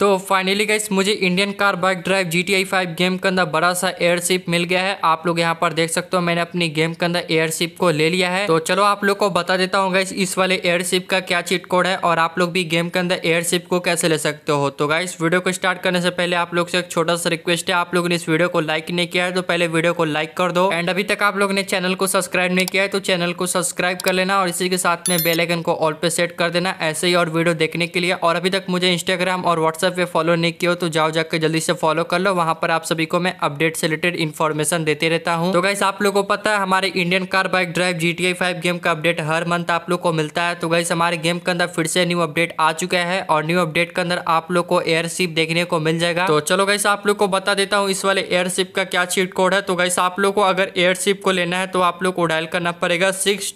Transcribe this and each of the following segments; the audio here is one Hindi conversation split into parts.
तो फाइनली गाइस मुझे Indian car bike drive G T I five game के अंदर बड़ा सा एयरशिप मिल गया है आप लोग यहाँ पर देख सकते हो मैंने अपनी गेम के अंदर एयरशिप को ले लिया है तो चलो आप लोग को बता देता हूँ गाइस इस वाले एयरशिप का क्या चिट कोड है और आप लोग भी गेम के अंदर एयरशिप को कैसे ले सकते हो तो गाइस वीडियो को स्टार्ट करने से पहले आप लोग से एक छोटा सा रिक्वेस्ट है आप लोग ने इस वीडियो को लाइक नहीं किया है तो पहले वीडियो को लाइक कर दो एंड अभी तक आप लोग ने चैनल को सब्सक्राइब नहीं किया है तो चैनल को सब्सक्राइब कर लेना और इसी के साथ में बेलाइकन को ऑल पे सेट कर देना ऐसे ही और वीडियो देखने के लिए और अभी तक मुझे इंस्टाग्राम और व्हाट्सएप व्हाट्सएप पे फॉलो नहीं किया हो तो जाओ जाकर जल्दी से फॉलो कर लो वहाँ पर आप सभी को मैं अपडेट से रिलेटेड इन्फॉर्मेशन देते रहता हूँ तो गाइस आप लोगों को पता है हमारे Indian car bike drive G T game का अपडेट हर मंथ आप लोग को मिलता है तो गाइस हमारे गेम के अंदर फिर से न्यू अपडेट आ चुका है और न्यू अपडेट के अंदर आप लोग को एयरशिप देखने को मिल जाएगा तो चलो गाइस आप लोग को बता देता हूँ इस वाले एयरशिप का क्या चीट कोड है तो गाइस आप लोग को अगर एयरशिप को लेना है तो आप लोग को डायल करना पड़ेगा सिक्स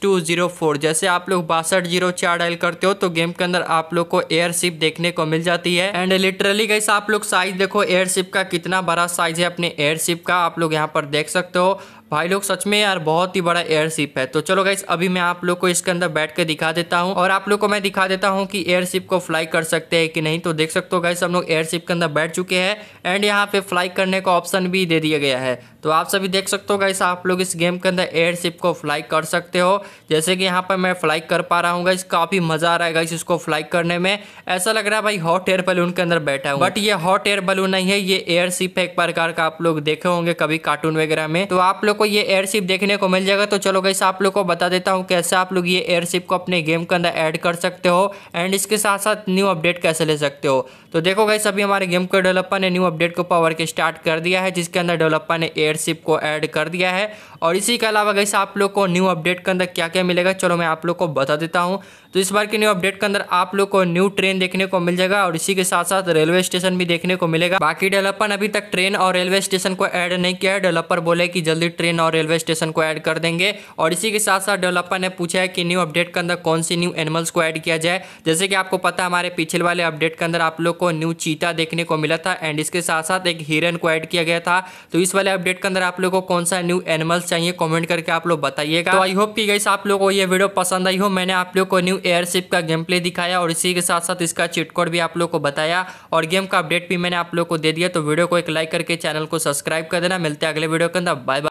जैसे आप लोग बासठ डायल करते हो तो गेम के अंदर आप लोग को एयरशिप देखने को मिल जाती है एंड लिटरली गई आप लोग साइज देखो एयरशिप का कितना बड़ा साइज है अपने एयरशिप का आप लोग यहाँ पर देख सकते हो भाई लोग सच में यार बहुत ही बड़ा एयरशिप है तो चलो गाइस अभी मैं आप लोग को इसके अंदर बैठ के दिखा देता हूँ और आप लोग को मैं दिखा देता हूँ कि एयरशिप को फ्लाई कर सकते हैं कि नहीं तो देख सकते हो गाइस हम लोग एयरशिप के अंदर बैठ चुके हैं एंड यहाँ पे फ्लाई करने का ऑप्शन भी दे दिया गया है तो आप सभी देख सकते हो गाइस आप लोग इस गेम के अंदर एयरशिप को फ्लाई कर सकते हो जैसे कि यहाँ पर मैं फ्लाई कर पा रहा हूँ गाइस काफ़ी मज़ा आ रहा है गाइस इसको फ्लाई करने में ऐसा लग रहा है भाई हॉट एयर बलून के अंदर बैठा हूँ बट ये हॉट एयर बलून नहीं है ये एयरशिप है एक प्रकार का आप लोग देखे होंगे कभी कार्टून वगैरह में तो आप लोग को ये एयरशिप देखने को मिल जाएगा तो चलो गई आप लोग को बता देता हूँ कैसे आप लोग ये एयरशिप को अपने गेम के अंदर ऐड कर सकते हो एंड इसके साथ साथ न्यू अपडेट कैसे ले सकते हो तो देखो गई सभी हमारे गेम के डेवलपर ने न्यू अपडेट को पावर के स्टार्ट कर दिया है जिसके अंदर डेवलपर ने एयरशिप को ऐड कर दिया है और इसी के अलावा गैसे आप लोग को न्यू अपडेट के अंदर क्या क्या मिलेगा चलो मैं आप लोग को बता देता हूँ तो इस बार के न्यू अपडेट के अंदर आप लोग को न्यू ट्रेन देखने को मिल जाएगा और इसी के साथ साथ रेलवे स्टेशन भी देखने को मिलेगा बाकी डेवलपर ने अभी तक ट्रेन और रेलवे स्टेशन को ऐड नहीं किया है डेवलपर बोले कि जल्दी ट्रेन और रेलवे स्टेशन को ऐड कर देंगे और इसी के साथ साथ डेवलपर ने पूछा है कि न्यू अपडेट के अंदर कौन सी न्यू एनिमल्स को ऐड किया जाए जैसे कि आपको पता हमारे पिछले वाले अपडेट के अंदर आप लोग को न्यू चीता देखने को मिला था एंड इसके साथ साथ एक हिरन को ऐड किया गया था तो इस वाले अपडेट के अंदर आप लोग को कौन सा न्यू एनिमल्स चाहिए कमेंट करके आप लोग बताइएगा तो आई होप कि गई आप लोगों को ये वीडियो पसंद आई हो मैंने आप लोग को न्यू एयरशिप का गेम प्ले दिखाया और इसी के साथ साथ इसका चिटकोड भी आप लोग को बताया और गेम का अपडेट भी मैंने आप लोग को दे दिया तो वीडियो को एक लाइक करके चैनल को सब्सक्राइब कर देना मिलते हैं अगले वीडियो के अंदर बाय बाय